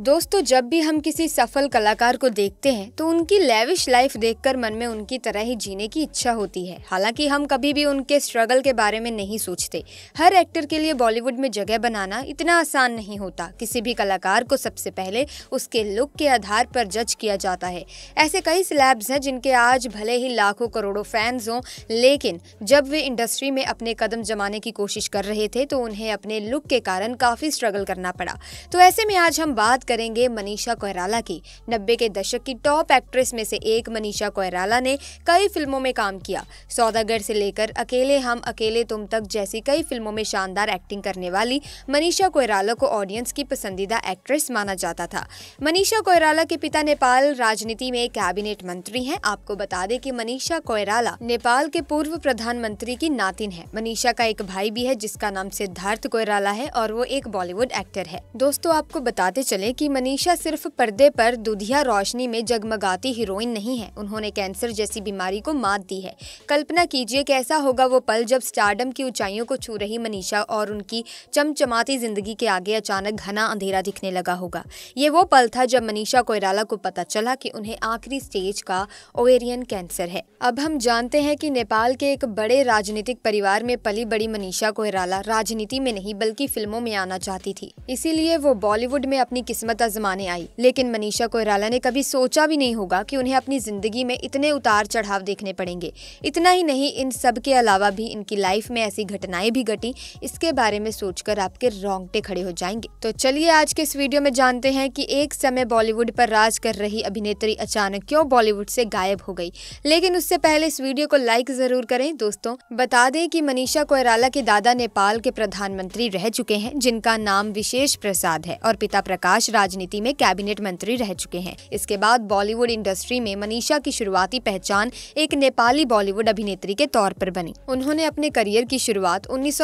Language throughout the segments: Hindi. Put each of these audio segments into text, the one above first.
दोस्तों जब भी हम किसी सफल कलाकार को देखते हैं तो उनकी लेविश लाइफ देखकर मन में उनकी तरह ही जीने की इच्छा होती है हालांकि हम कभी भी उनके स्ट्रगल के बारे में नहीं सोचते हर एक्टर के लिए बॉलीवुड में जगह बनाना इतना आसान नहीं होता किसी भी कलाकार को सबसे पहले उसके लुक के आधार पर जज किया जाता है ऐसे कई स्लैब्स हैं जिनके आज भले ही लाखों करोड़ों फैंस हों लेकिन जब वे इंडस्ट्री में अपने कदम जमाने की कोशिश कर रहे थे तो उन्हें अपने लुक के कारण काफ़ी स्ट्रगल करना पड़ा तो ऐसे में आज हम बात करेंगे मनीषा कोयराला की नब्बे के दशक की टॉप एक्ट्रेस में से एक मनीषा कोयराला ने कई फिल्मों में काम किया सौदागर से लेकर अकेले हम अकेले तुम तक जैसी कई फिल्मों में शानदार एक्टिंग करने वाली मनीषा कोयराला को ऑडियंस की पसंदीदा एक्ट्रेस माना जाता था मनीषा कोयराला के पिता नेपाल राजनीति में कैबिनेट मंत्री हैं आपको बता दें कि मनीषा कोयराला नेपाल के पूर्व प्रधानमंत्री की नातिन है मनीषा का एक भाई भी है जिसका नाम सिद्धार्थ कोयराला है और वो एक बॉलीवुड एक्टर है दोस्तों आपको बताते चले कि मनीषा सिर्फ पर्दे पर दुधिया रोशनी में जगमगाती हीरोइन नहीं है उन्होंने कैंसर जैसी बीमारी को मात दी है कल्पना कीजिए कैसा होगा वो पल जब स्टारडम की ऊंचाइयों को छू रही मनीषा और उनकी चमचमाती जिंदगी के आगे अचानक घना अंधेरा दिखने लगा होगा ये वो पल था जब मनीषा कोयराला को पता चला कि उन्हें आखिरी स्टेज का ओवेरियन कैंसर है अब हम जानते हैं कि नेपाल के एक बड़े राजनीतिक परिवार में पली बड़ी मनीषा कोयराला राजनीति में नहीं बल्कि फिल्मों में आना चाहती थी इसीलिए वो बॉलीवुड में अपनी किस्मत किस्मत आजमाने आई लेकिन मनीषा कोयराला ने कभी सोचा भी नहीं होगा कि उन्हें अपनी जिंदगी में इतने उतार चढ़ाव देखने पड़ेंगे इतना ही नहीं इन सब के अलावा भी इनकी लाइफ में ऐसी घटनाएं भी घटी इसके बारे में सोचकर आपके रोंगटे खड़े हो जाएंगे तो चलिए आज के इस वीडियो में जानते हैं की एक समय बॉलीवुड पर राज कर रही अभिनेत्री अचानक क्यों बॉलीवुड से गायब हो गई लेकिन उससे पहले इस वीडियो को लाइक जरूर करें दोस्तों बता दें कि मनीषा कोयराला के दादा नेपाल के प्रधानमंत्री रह चुके हैं जिनका नाम विशेष प्रसाद है और पिता प्रकाश राजनीति में कैबिनेट मंत्री रह चुके हैं इसके बाद बॉलीवुड इंडस्ट्री में मनीषा की शुरुआती पहचान एक नेपाली बॉलीवुड अभिनेत्री के तौर पर बनी उन्होंने अपने करियर की शुरुआत उन्नीस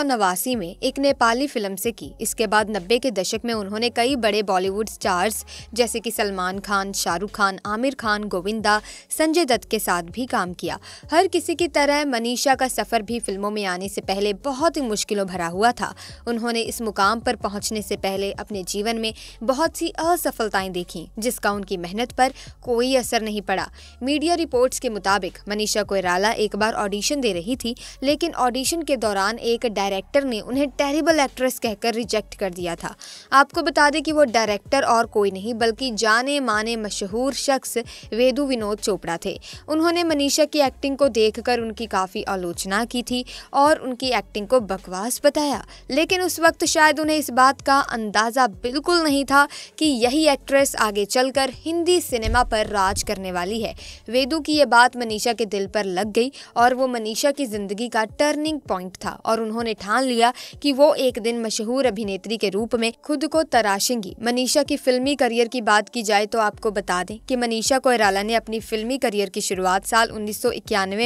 में एक नेपाली फिल्म से की इसके बाद नब्बे के दशक में उन्होंने कई बड़े बॉलीवुड स्टार्स जैसे कि सलमान खान शाहरुख खान आमिर खान गोविंदा संजय दत्त के साथ भी काम किया हर किसी की तरह मनीषा का सफर भी फिल्मों में आने से पहले बहुत ही मुश्किलों भरा हुआ था उन्होंने इस मुकाम पर पहुंचने से पहले अपने जीवन में बहुत सी असफलताएं देखी जिसका उनकी मेहनत पर कोई असर नहीं पड़ा मीडिया रिपोर्ट्स के मुताबिक मनीषा कोयराला एक बार ऑडिशन दे रही थी लेकिन ऑडिशन के दौरान एक डायरेक्टर ने उन्हें टेरिबल एक्ट्रेस कहकर रिजेक्ट कर दिया था आपको बता दें कि वो डायरेक्टर और कोई नहीं बल्कि जाने माने मशहूर शख्स वेदू विनोद चोपड़ा थे उन्होंने मनीषा की एक्टिंग को देख उनकी काफ़ी आलोचना की थी और उनकी एक्टिंग को बकवास बताया लेकिन उस वक्त शायद उन्हें इस बात का अंदाज़ा बिल्कुल नहीं था कि यही एक्ट्रेस आगे चलकर हिंदी सिनेमा पर राज करने वाली है वेदू की ये बात मनीषा के दिल पर लग गई और वो मनीषा की ज़िंदगी का टर्निंग पॉइंट था और उन्होंने ठान लिया कि वो एक दिन मशहूर अभिनेत्री के रूप में खुद को तराशेंगी मनीषा की फिल्मी करियर की बात की जाए तो आपको बता दें कि मनीषा कोयराला ने अपनी फिल्मी करियर की शुरुआत साल उन्नीस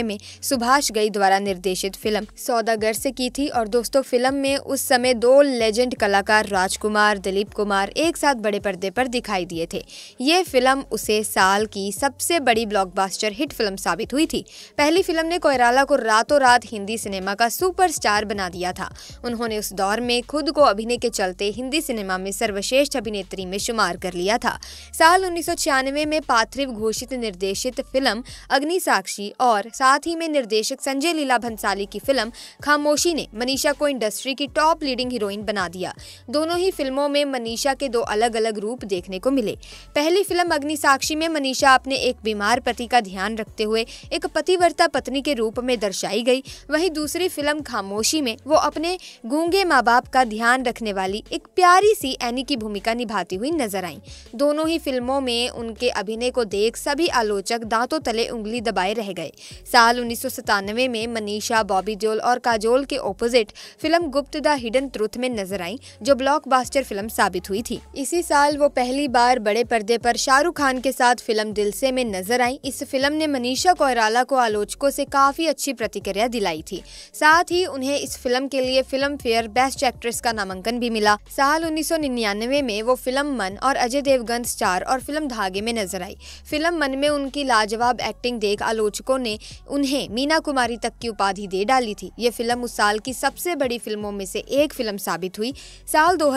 में सुभाष गई द्वारा निर्देशित फिल्म सौदागर से की थी और दोस्तों फिल्म में उस समय दो लेजेंड कलाकार राजकुमार दिलीप कुमार एक साथ बड़े बड़े पर्दे पर दिखाई दिए थे ये फिल्म उसे साल की सबसे बड़ी ब्लॉकबस्टर हिट फिल्म साबित हुई थी पहली फिल्म ने कोयराला को रातों रात हिंदी सिनेमा का सुपरस्टार बना दिया था उन्होंने उस दौर में खुद को अभिनय के चलते हिंदी सिनेमा में सर्वश्रेष्ठ अभिनेत्री में शुमार कर लिया था साल उन्नीस में पार्थिव घोषित निर्देशित फिल्म अग्नि साक्षी और साथ ही में निर्देशक संजय लीला भंसाली की फिल्म खामोशी ने मनीषा को इंडस्ट्री की टॉप लीडिंग हीरोइन बना दिया दोनों ही फिल्मों में मनीषा के दो अलग अलग अलग रूप देखने को मिले पहली फिल्म अग्नि साक्षी में मनीषा अपने एक बीमार पति का ध्यान रखते हुए एक पतिवर्ता पत्नी के रूप में दर्शाई गई वहीं दूसरी फिल्म खामोशी में वो अपने गूंगे माँ बाप का ध्यान रखने वाली एक प्यारी सी एनी की भूमिका निभाती हुई नजर आई दोनों ही फिल्मों में उनके अभिनय को देख सभी आलोचक दांतों तले उंगली दबाए रह गए साल उन्नीस में मनीषा बॉबी देओल और काजोल के opposite film Gupt the hidden truth में नजर आई जो ब्लॉकबस्टर फिल्म साबित हुई थी इसी साल वो पहली बार बड़े पर्दे पर शाहरुख खान के साथ फिल्म दिल से में नजर आई इस फिल्म ने मनीषा कोयराला को आलोचकों से काफ़ी अच्छी प्रतिक्रिया दिलाई थी साथ ही उन्हें इस फिल्म के लिए फिल्म फेयर बेस्ट एक्ट्रेस का नामांकन भी मिला साल उन्नीस में वो फिल्म मन और अजय देवगन स्टार और फिल्म धागे में नजर आई फिल्म मन में उनकी लाजवाब एक्टिंग देख आलोचकों ने उन्हें मीना कुमारी तक की उपाधि दे डाली थी ये फिल्म उस साल की सबसे बड़ी फिल्मों में से एक फिल्म साबित हुई साल दो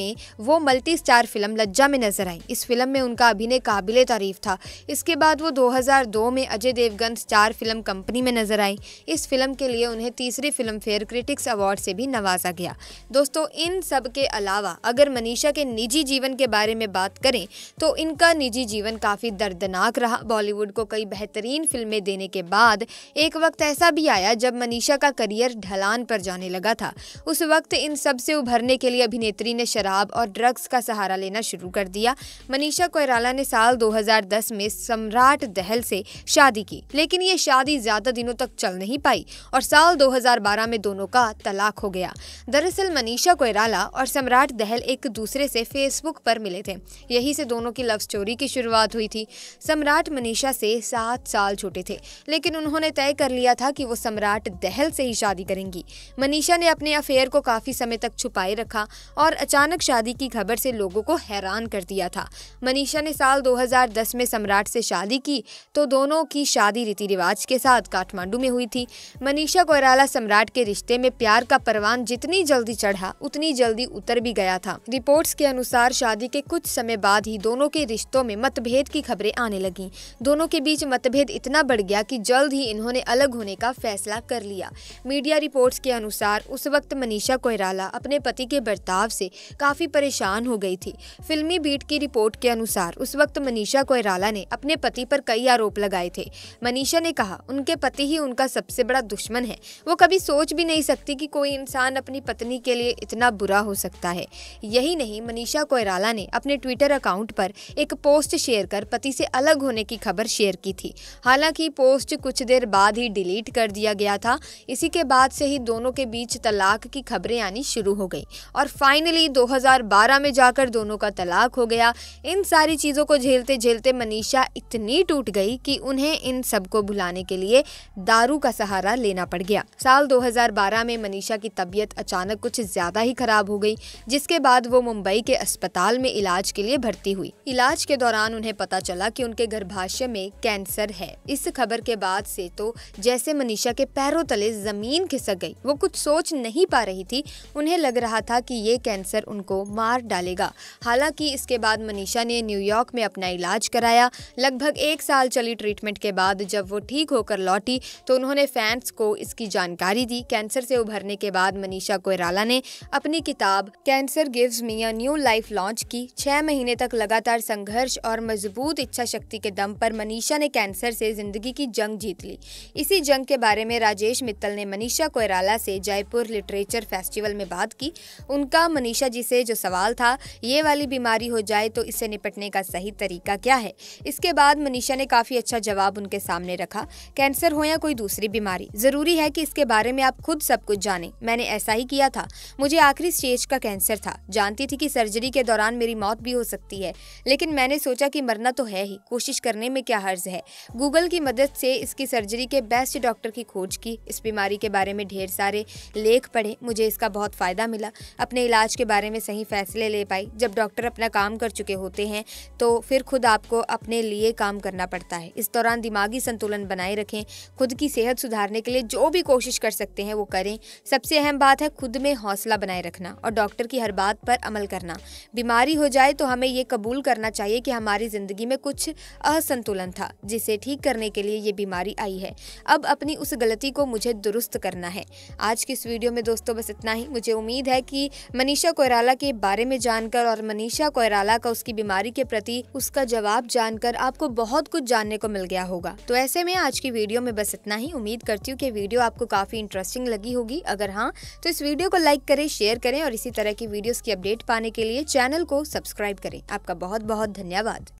में वो मल्टी स्टार फिल्म लज्जा में नजर आई इस फिल्म में उनका अभिनय काबिल तारीफ था इसके बाद वो 2002 में Ajay Devgan star film company में नजर आई इस फिल्म के लिए उन्हें तीसरी फिल्म फेयर क्रिटिक्स अवार्ड से भी नवाजा गया दोस्तों इन सब के अलावा अगर मनीषा के निजी जीवन के बारे में बात करें तो इनका निजी जीवन काफ़ी दर्दनाक रहा बॉलीवुड को कई बेहतरीन फिल्में देने के बाद एक वक्त ऐसा भी आया जब मनीषा का करियर ढलान पर जाने लगा था उस वक्त इन सब से उभरने के लिए अभिनेत्री ने शराब और ड्रग्स का सहारा लेना शुरू कर दिया मनीषा कोयराला ने साल 2010 में सम्राट दहल से शादी की लेकिन ये शादी ज्यादा दिनों तक चल नहीं पाई और साल 2012 में दोनों का तलाक हो गया दरअसल मनीषा कोयराला और सम्राट दहल एक दूसरे से फेसबुक पर मिले थे यही से दोनों की लव स्टोरी की शुरुआत हुई थी सम्राट मनीषा से सात साल छोटे थे लेकिन उन्होंने तय कर लिया था कि वो सम्राट दहल से ही शादी करेंगी मनीषा ने अपने अफेयर को काफी समय तक छुपाए रखा और अचानक शादी की खबर से लोगों को हैरान कर दिया था मनीषा ने साल 2010 में सम्राट से शादी की तो दोनों की शादी रीति रिवाज के साथ काठमांडू में हुई थी मनीषा कोयराला सम्राट के रिश्ते में प्यार का परवान जितनी जल्दी चढ़ा उतनी जल्दी उतर भी गया था रिपोर्ट्स के अनुसार शादी के कुछ समय बाद ही दोनों के रिश्तों में मतभेद की खबरें आने लगी दोनों के बीच मतभेद इतना बढ़ गया कि जल्द ही इन्होंने अलग होने का फैसला कर लिया मीडिया रिपोर्ट्स के अनुसार उस वक्त मनीषा कोयराला अपने पति के बर्ताव से काफ़ी परेशान हो गई थी फिल्मी बीट की रिपोर्ट के अनुसार उस वक्त मनीषा कोयराला ने अपने पति पर कई आरोप लगाए थे मनीषा ने कहा उनके पति ही उनका सबसे बड़ा दुश्मन है वो कभी सोच भी नहीं सकती कि कोई इंसान अपनी पत्नी के लिए इतना बुरा हो सकता है यही नहीं मनीषा कोयराला ने अपने ट्विटर अकाउंट पर एक पोस्ट शेयर कर पति से अलग होने की खबर शेयर की थी हालांकि पोस्ट कुछ देर बाद ही डिलीट कर दिया गया था इसी के बाद से ही दोनों के बीच तलाक की खबरें आनी शुरू हो गई और फाइनली 2012 में जाकर दोनों दोनों का तलाक हो गया इन सारी चीज़ों को झेलते झेलते मनीषा इतनी टूट गई कि उन्हें इन सबको भुलाने के लिए दारू का सहारा लेना पड़ गया साल 2012 में मनीषा की तबीयत अचानक कुछ ज़्यादा ही खराब हो गई जिसके बाद वो मुंबई के अस्पताल में इलाज के लिए भर्ती हुई इलाज के दौरान उन्हें पता चला कि उनके गर्भाशय में कैंसर है इस खबर के बाद से तो जैसे मनीषा के पैरों तले जमीन खिसक गई वो कुछ सोच नहीं पा रही थी उन्हें लग रहा था कि ये कैंसर उनको मार डालेगा हालांकि इसके बाद मनीषा ने न्यूयॉर्क में अपना इलाज कराया लगभग एक साल चली ट्रीटमेंट के बाद जब वो ठीक होकर लौटी तो उन्होंने फैंस को इसकी जानकारी दी कैंसर से उभरने के बाद मनीषा कोयराला ने अपनी किताब cancer gives me a new life launch की छह महीने तक लगातार संघर्ष और मजबूत इच्छा शक्ति के दम पर मनीषा ने कैंसर से जिंदगी की जंग जीत ली इसी जंग के बारे में राजेश मित्तल ने मनीषा कोयराला से जयपुर लिटरेचर फेस्टिवल में बात की उनका मनीषा जी से जो सवाल था ये वाली बीमारी हो जाए तो इससे निपटने का सही तरीका क्या है इसके बाद मनीषा ने काफ़ी अच्छा जवाब उनके सामने रखा कैंसर हो या कोई दूसरी बीमारी ज़रूरी है कि इसके बारे में आप खुद सब कुछ जाने मैंने ऐसा ही किया था मुझे आखिरी स्टेज का कैंसर था जानती थी की सर्जरी के दौरान मेरी मौत भी हो सकती है लेकिन मैंने सोचा कि मरना तो है ही कोशिश करने में क्या हर्ज है गूगल की मदद से इसकी सर्जरी के बेस्ट डॉक्टर की खोज की इस बीमारी के बारे में ढेर सारे लेख पढ़े मुझे इसका बहुत फ़ायदा मिला अपने इलाज के बारे में सही फैसले ले पाई जब जब डॉक्टर अपना काम कर चुके होते हैं तो फिर खुद आपको अपने लिए काम करना पड़ता है इस दौरान दिमागी संतुलन बनाए रखें खुद की सेहत सुधारने के लिए जो भी कोशिश कर सकते हैं वो करें सबसे अहम बात है खुद में हौसला बनाए रखना और डॉक्टर की हर बात पर अमल करना बीमारी हो जाए तो हमें ये कबूल करना चाहिए कि हमारी ज़िंदगी में कुछ असंतुलन था जिसे ठीक करने के लिए ये बीमारी आई है अब अपनी उस गलती को मुझे दुरुस्त करना है आज की इस वीडियो में दोस्तों बस इतना ही मुझे उम्मीद है कि मनीषा कोयराला के बारे में जानकर और और मनीषा कोयराला का उसकी बीमारी के प्रति उसका जवाब जानकर आपको बहुत कुछ जानने को मिल गया होगा तो ऐसे में आज की वीडियो में बस इतना ही उम्मीद करती हूँ कि वीडियो आपको काफी इंटरेस्टिंग लगी होगी अगर हाँ तो इस वीडियो को लाइक करें शेयर करें और इसी तरह की वीडियोस की अपडेट पाने के लिए चैनल को सब्सक्राइब करें आपका बहुत बहुत धन्यवाद